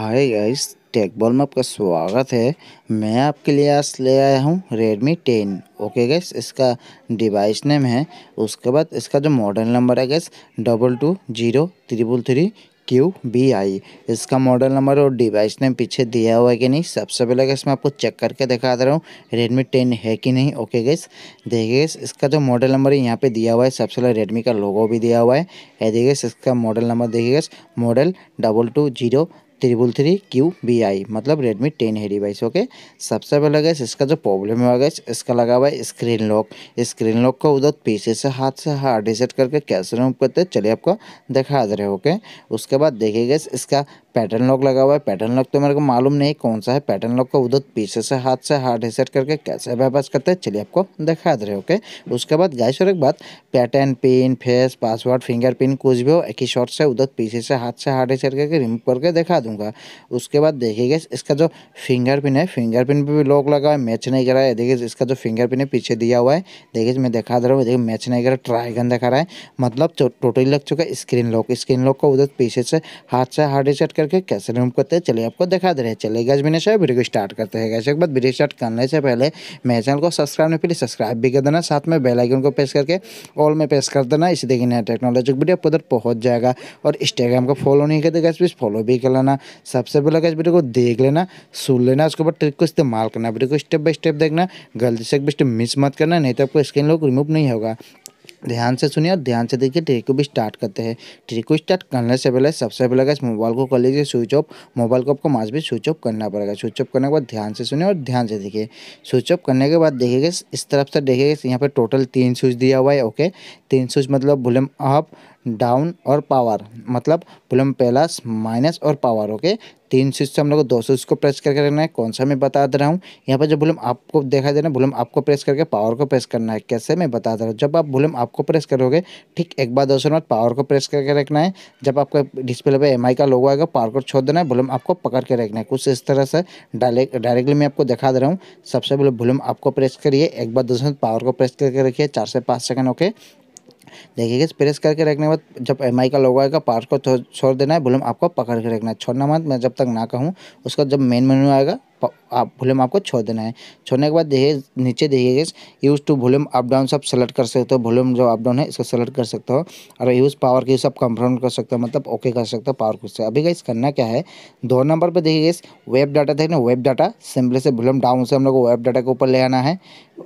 hi guys टेकबॉल में आपका स्वागत है मैं आपके लिए आज ले आया हूँ रेडमी टेन ओके गैस इसका डिवाइस नेम है उसके बाद इसका जो मॉडल नंबर है guys double two zero triple three Q B I इसका मॉडल नंबर और डिवाइस नेम पीछे दिया हुआ है कि नहीं सबसे पहले गैस मैं आपको चेक करके दिखा दे रहा हूँ रेडमी टेन है कि नहीं ओके गैस देखिए गैस इसका जो मॉडल नंबर है यहाँ पे दिया हुआ है सबसे पहले रेडमी का लोगो भी दिया हुआ है ये देखिए इसका मॉडल नंबर देखिए guys model double two zero triple three Q B I मतलब रेडमी टेन है डिवाइस ओके सबसे पहले गए इसका जो प्रॉब्लम हुआ गया इसका लगा हुआ है स्क्रीन लॉक स्क्रीन लॉक का उधर पीछे से हाथ से हार्ड रिसेट करके कैसे रूम करते चलिए आपको दिखा दे रहे ओके उसके बाद देखिए इसका पैटर्न लॉक लगा हुआ है पैटर्न लॉक तो मेरे को मालूम नहीं कौन सा है पैटर्न लॉक का उधर पीछे से हाथ से हार्ड रिसेट करके कैसे बाईपास करते हैं चलिए आपको दिखा दे रहे ओके उसके बाद गाइस और एक बात pattern pin face password finger pin कुछ भी हो एक ही शॉर्ट से उधर पीछे से हाथ से हार्ड रिसेट करके रिमूव करके दिखा दूंगा उसके बाद देखिए इसका जो फिंगर पिन है फिंगर पिन पर भी लॉक लगा है मैच नहीं कर रहा है देखिए इसका जो फिंगर पिन है पीछे दिया हुआ है देखिए मैं दिखा दे रहा हूँ देखिए मैच नहीं कर रहा ट्राइगन दिखा रहा है मतलब टोटली तो लग चुका है स्क्रीन लॉक स्क्रीन लॉक को उधर पीछे से हाथ से हार्ड रिसेट करके कैसे रिमूव करते हैं चलिए आपको दिखा दे रहे हैं चलिए गैस बिना शायद वीडियो स्टार्ट करते हैं गैस एक बार वीडियो स्टार्ट करने से पहले मेरे चैनल को सब्सक्राइब नहीं प्लीज सब्सक्राइब भी कर देना साथ में बेलाइकन को प्रेस करके ऑल में प्रेस कर देना इसी देखिए नया टेक्नोलॉजी वीडियो आपको उधर पहुँच जाएगा और इंस्टाग्राम को फॉलो नहीं करते गैस प्लीज़ फॉलो भी कर लेना सबसे पहले गैस वीडियो को देख लेना सुन लेना उसके बाद ट्रिक को इस्तेमाल करना वीडियो को स्टेप बाय स्टेप देखना गलती से एक भी मिस मत करना नहीं तो आपको स्क्रीन लोग रिमूव नहीं होगा ध्यान से सुनिए और ध्यान से देखिए ट्रिक को भी स्टार्ट करते हैं ट्रिक को स्टार्ट करने से पहले सबसे पहले इस मोबाइल को कर लीजिए स्विच ऑफ मोबाइल को आपको मास्क भी स्विच ऑफ करना पड़ेगा स्विच ऑफ करने के बाद ध्यान से सुनिए और ध्यान से देखिए स्विच ऑफ करने के बाद देखिएगा इस तरफ से देखिएगा यहाँ पर टोटल तीन स्विच दिया हुआ है ओके तीन स्विच मतलब वॉल्यूम आप डाउन और पावर मतलब प्लम प्लस माइनस और पावर ओके तीन स्विच से हम लोग को दो स्विच को प्रेस करके रखना है कौन सा मैं बता दे रहा हूँ यहाँ पर जो वॉल्यूम आपको देखा देना रहा वॉल्यूम आपको प्रेस करके पावर को प्रेस करना है कैसे मैं बता दे रहा हूँ जब आप वॉल्यूम आपको प्रेस करोगे ठीक एक बार दूसरे बाद पावर को प्रेस करके रखना है जब आपका डिस्प्ले पर एम का लोगो आएगा पावर को छोड़ देना है वॉल्यूम आपको पकड़ के रखना है कुछ इस तरह से डायरेक्ट डायरेक्टली मैं आपको दिखा दे रहा हूँ सबसे पहले वॉल्यूम आपको प्रेस करिए एक बार दूसरे पावर को प्रेस करके रखिए चार से पाँच सेकंड ओके देखिए प्रेस करके रखने के बाद जब एम का लोगो आएगा पार्ट को छोड़ देना है बोलूम आपको पकड़ के रखना है छोड़ना मत मैं जब तक ना कहूँ उसका जब मेन मेन्यू आएगा आप वॉल्यूम आपको छोड़ देना है छोड़ने के बाद देखिए नीचे देखिए use to volume up down सब सेलेक्ट कर सकते हो वॉल्यूम जो अप डाउन है इसको सेलेक्ट कर सकते हो और यूज़ पावर के सब कंफर्म कर सकते हो मतलब ओके कर सकते हो पावर को से अभी गैस करना क्या है दो नंबर पर देखिए वेब डाटा देखना वेब डाटा सिंपली से वॉल्यूम डाउन से हम लोग को वेब डाटा के ऊपर ले आना है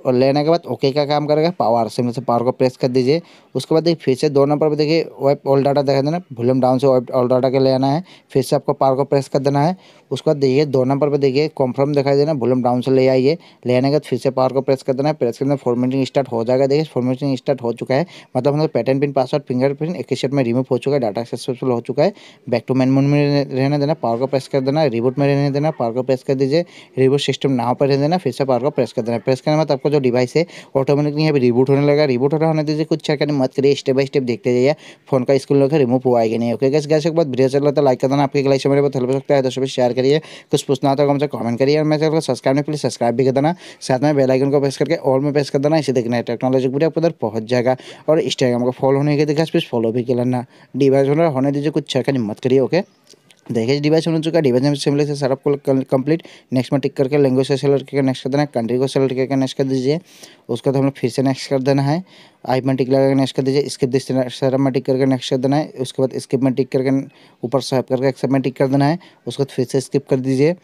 और लेने के बाद ओके का काम करेगा पावर सिंपली से पावर को प्रेस कर दीजिए उसके बाद देखिए फिर से दो नंबर पर देखिए वेब ऑल डाटा देखा देना वॉल्यूम डाउन से वेब ऑल डाटा के ले आना है फिर से आपको पावर को प्रेस कर देना है उसके बाद देखिए दो नंबर पर देखिए कॉन्फर्म दिखाई देना वॉल्यूम डाउन से ले आइए ले आने के बाद फिर से पावर को प्रेस कर देना प्रेस करना फॉर्मेटिंग स्टार्ट हो जाएगा देखिए फॉर्मेटिंग स्टार्ट हो चुका है मतलब हमारे पैटर्न पिन पासवर्ड फिंगरप्रिंट एक ही सेट में रिमूव हो चुका है डाटा सक्सेसफुल हो चुका है बैक टू मेन मोड में रहने देना पावर को प्रेस कर देना रिबूट में रहने देना पावर को प्रेस कर दीजिए रिबूट सिस्टम नाव पर रहने देना फिर से पावर को प्रेस कर देना प्रेस करने बाद आपको जो डिवाइस है ऑटोमेटिकली यहाँ पर रिबूट होने लगा रिबूट हो रहा होने दीजिए कुछ चेक करने मत करिए स्टेप बाई स्टेप देखते जाइए फोन का स्क्रीन लोग रिमूव हुआ है कि नहीं ओके गैस गैस के बाद वीडियो चल रहा था लाइक कर देना आपके लाइक से मेरे बहुत हेल्प हो सकता है दोस्तों सभी शेयर करिए कुछ पूछना होता तो है मुझे कॉमेंट करिए और मैं चैनल को सब्सक्राइब नहीं प्लीज़ सब्सक्राइब भी कर देना साथ में बेलाइकन को प्रेस करके ऑल में प्रेस कर देना इसी देखना टेक्नोलॉजी पूरी आपको उधर पहुंच जाएगा और इंस्टाग्राम को फॉलो होने के दिखा प्लीज़ फॉलो भी कर लेना डिवाइस होने दीजिए कुछ छेड़ मत करिए ओके देखिए डिवाइस बन चुका है डिवाइस में सिमिलर से सारा आपको कंप्लीट नेक्स्ट में टिक करके लैंग्वेज से सेलेक्ट करके नेक्स्ट कर देना है कंट्री को सेलेक्ट करके नेक्स्ट कर दीजिए उसके बाद हमें फिर से नेक्स्ट कर देना है आई में टिक लगा के नेक्स्ट कर दीजिए स्किप दिस सारा में टिक करके नेक्स्ट कर देना है उसके बाद स्किप में टिक करके ऊपर स्वाइप करके एक्सेप्ट में टिक कर देना है उसके बाद फिर से स्किप कर दीजिए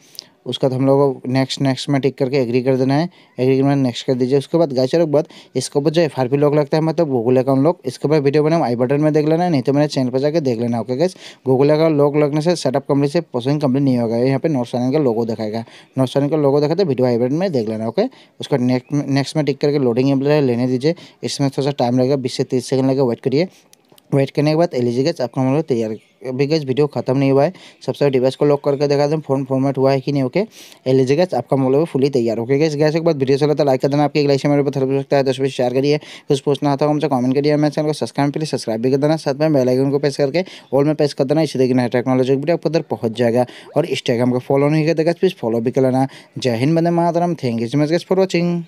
उसके बाद तो हम लोग को नेक्स्ट नेक्स्ट में टिक करके एग्री कर देना है एग्री में नेक्स्ट कर दीजिए उसके बाद गाइस लोग बाद इसके ऊपर जो एफ आर पी लॉक लगता है मतलब गूगल अकाउंट लॉक इसके ऊपर वीडियो बनाओ आई बटन में देख लेना नहीं तो मेरे चैनल पर जाकर देख लेना okay guys Google account lock लगने से सेटअप कंप्लीट से प्रोसेसिंग कंप्लीट नहीं होगा यहाँ पे नोट चैनल का लोगो दिखाएगा नॉर्थ चैनल का लोगो दिखाते वीडियो आई बटन में देख लेना ओके उसके बाद नेक्स्ट नेक्स्ट में टिक करके लोडिंग लेने दीजिए इसमें थोड़ा सा टाइम लगेगा बीस से तीस सेकंड लगेगा वेट करिए वेट करने के बाद गैस आपका हम तैयार तैयार गैस वीडियो खत्म नहीं हुआ है सबसे डिवाइस को लॉक करके देखा दें फोन फॉर्मेट हुआ है कि नहीं ओके गैस आपका मोबाइल भी फुली तैयार ओके गैस गैस एक बार वीडियो चला तो लाइक कर देना आपकी लाइक मेरे पर सकता है दस बजे शेयर करिए कुछ पूछना आता हमसे कॉमेंट करिए मैं चैनल को सब्सक्राइब करिए सब्सक्राइब भी कर देना साथ में बेलाइकन को प्रेस करके ऑल में प्रेस कर देना इसी तरीके टेक्नोलॉजी वीडियो आपको उधर पहुँच जाएगा और इंस्टाग्राम को फॉलो नहीं कर देगा प्लीज़ फॉलो भी कर लेना जय हिंद बंदे महाराम thank you so much guys for watching